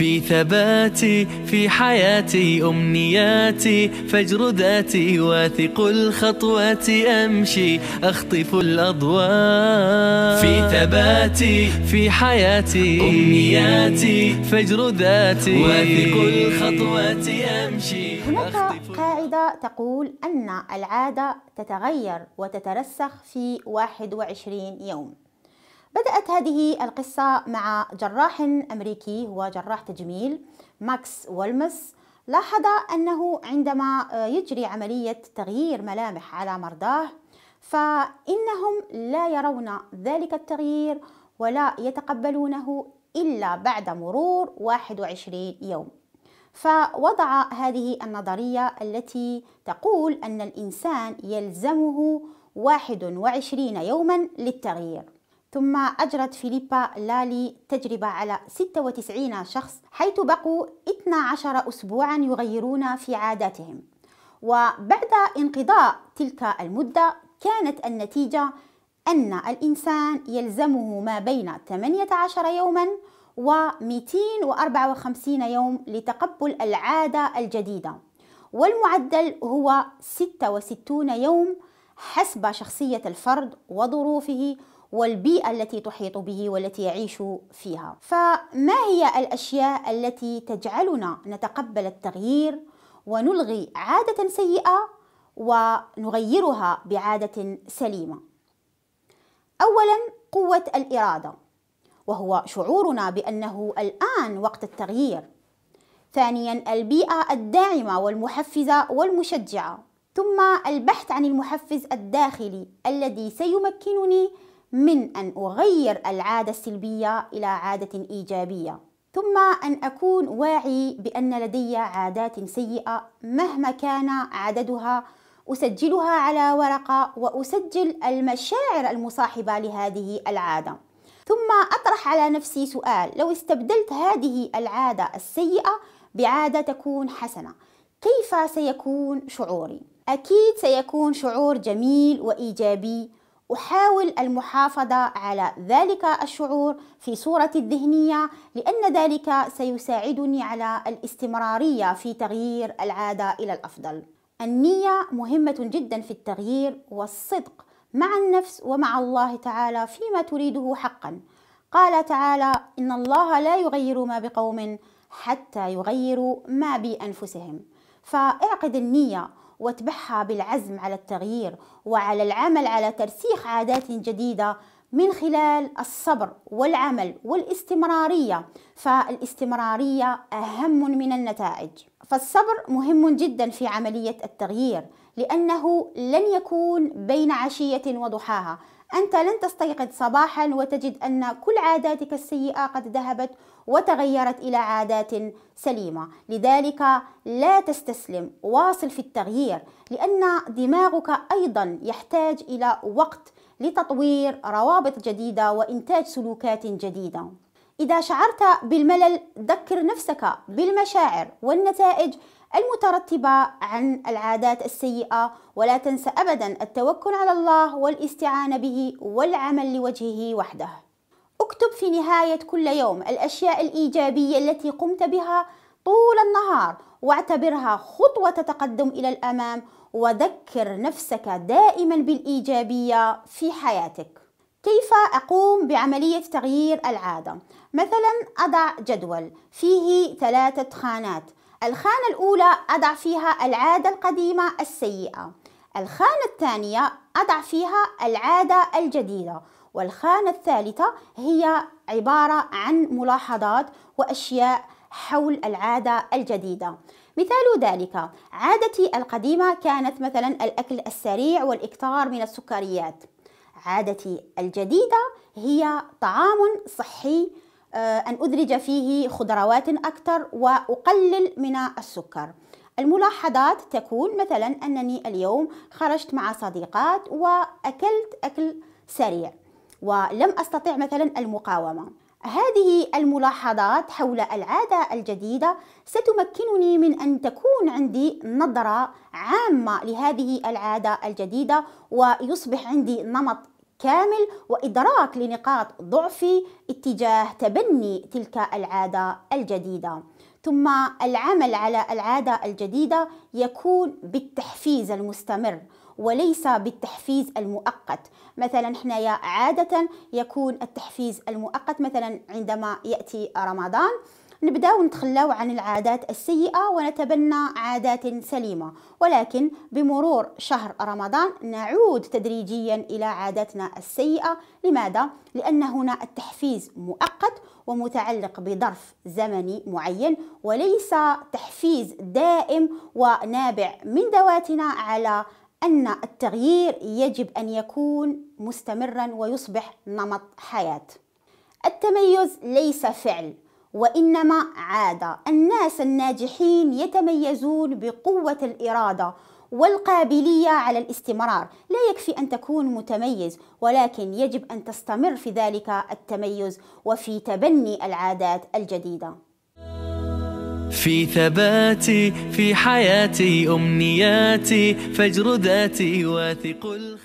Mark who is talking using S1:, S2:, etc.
S1: في ثباتي في حياتي أمنياتي فجر ذاتي واثق الخطوات أمشي أخطف الأضواء في ثباتي في حياتي أمنياتي فجر ذاتي واثق الخطوات أمشي هناك قاعدة تقول أن العادة تتغير وتترسخ في 21 يوم بدأت هذه القصة مع جراح أمريكي هو جراح تجميل ماكس وولمس لاحظ أنه عندما يجري عملية تغيير ملامح على مرضاه فإنهم لا يرون ذلك التغيير ولا يتقبلونه إلا بعد مرور 21 يوم فوضع هذه النظرية التي تقول أن الإنسان يلزمه 21 يوما للتغيير ثم أجرت فيليبا لالي تجربة على 96 شخص حيث بقوا 12 أسبوعا يغيرون في عاداتهم وبعد انقضاء تلك المدة كانت النتيجة أن الإنسان يلزمه ما بين 18 يوما و 254 يوم لتقبل العادة الجديدة والمعدل هو 66 يوم حسب شخصية الفرد وظروفه والبيئة التي تحيط به والتي يعيش فيها فما هي الأشياء التي تجعلنا نتقبل التغيير ونلغي عادة سيئة ونغيرها بعادة سليمة أولا قوة الإرادة وهو شعورنا بأنه الآن وقت التغيير ثانيا البيئة الداعمة والمحفزة والمشجعة ثم البحث عن المحفز الداخلي الذي سيمكنني من أن أغير العادة السلبية إلى عادة إيجابية ثم أن أكون واعي بأن لدي عادات سيئة مهما كان عددها أسجلها على ورقة وأسجل المشاعر المصاحبة لهذه العادة ثم أطرح على نفسي سؤال لو استبدلت هذه العادة السيئة بعادة تكون حسنة كيف سيكون شعوري؟ أكيد سيكون شعور جميل وإيجابي أحاول المحافظة على ذلك الشعور في صورة الذهنية لأن ذلك سيساعدني على الاستمرارية في تغيير العادة إلى الأفضل النية مهمة جدا في التغيير والصدق مع النفس ومع الله تعالى فيما تريده حقا قال تعالى إن الله لا يغير ما بقوم حتى يغيروا ما بأنفسهم فاعقد النية واتبعها بالعزم على التغيير وعلى العمل على ترسيخ عادات جديدة من خلال الصبر والعمل والاستمرارية فالاستمرارية أهم من النتائج فالصبر مهم جدا في عملية التغيير لأنه لن يكون بين عشية وضحاها أنت لن تستيقظ صباحا وتجد أن كل عاداتك السيئة قد ذهبت وتغيرت إلى عادات سليمة لذلك لا تستسلم واصل في التغيير لأن دماغك أيضا يحتاج إلى وقت لتطوير روابط جديدة وإنتاج سلوكات جديدة إذا شعرت بالملل ذكر نفسك بالمشاعر والنتائج المترتبة عن العادات السيئة ولا تنس أبدا التوكل على الله والاستعانة به والعمل لوجهه وحده اكتب في نهاية كل يوم الأشياء الإيجابية التي قمت بها طول النهار واعتبرها خطوة تتقدم إلى الأمام وذكر نفسك دائما بالإيجابية في حياتك كيف أقوم بعملية تغيير العادة؟ مثلا أضع جدول فيه ثلاثة خانات الخانة الأولى أضع فيها العادة القديمة السيئة الخانة الثانية أضع فيها العادة الجديدة والخانة الثالثة هي عبارة عن ملاحظات وأشياء حول العادة الجديدة مثال ذلك عادتي القديمة كانت مثلا الأكل السريع والإكثار من السكريات عادتي الجديدة هي طعام صحي آه، أن أدرج فيه خضروات أكثر وأقلل من السكر الملاحظات تكون مثلا أنني اليوم خرجت مع صديقات وأكلت أكل سريع ولم أستطع مثلا المقاومة هذه الملاحظات حول العادة الجديدة ستمكنني من أن تكون عندي نظرة عامة لهذه العادة الجديدة ويصبح عندي نمط كامل وإدراك لنقاط ضعفي اتجاه تبني تلك العادة الجديدة ثم العمل على العادة الجديدة يكون بالتحفيز المستمر وليس بالتحفيز المؤقت مثلا احنا يا عادة يكون التحفيز المؤقت مثلا عندما يأتي رمضان نبداو نتخلاو عن العادات السيئة ونتبنى عادات سليمة ولكن بمرور شهر رمضان نعود تدريجيا إلى عاداتنا السيئة لماذا؟ لأن هنا التحفيز مؤقت ومتعلق بظرف زمني معين وليس تحفيز دائم ونابع من ذواتنا على أن التغيير يجب أن يكون مستمرا ويصبح نمط حياة التميز ليس فعل وإنما عاد الناس الناجحين يتميزون بقوة الإرادة والقابلية على الاستمرار لا يكفي أن تكون متميز ولكن يجب أن تستمر في ذلك التميز وفي تبني العادات الجديدة في ثباتي في حياتي أمنياتي فجر ذاتي واثق الخ...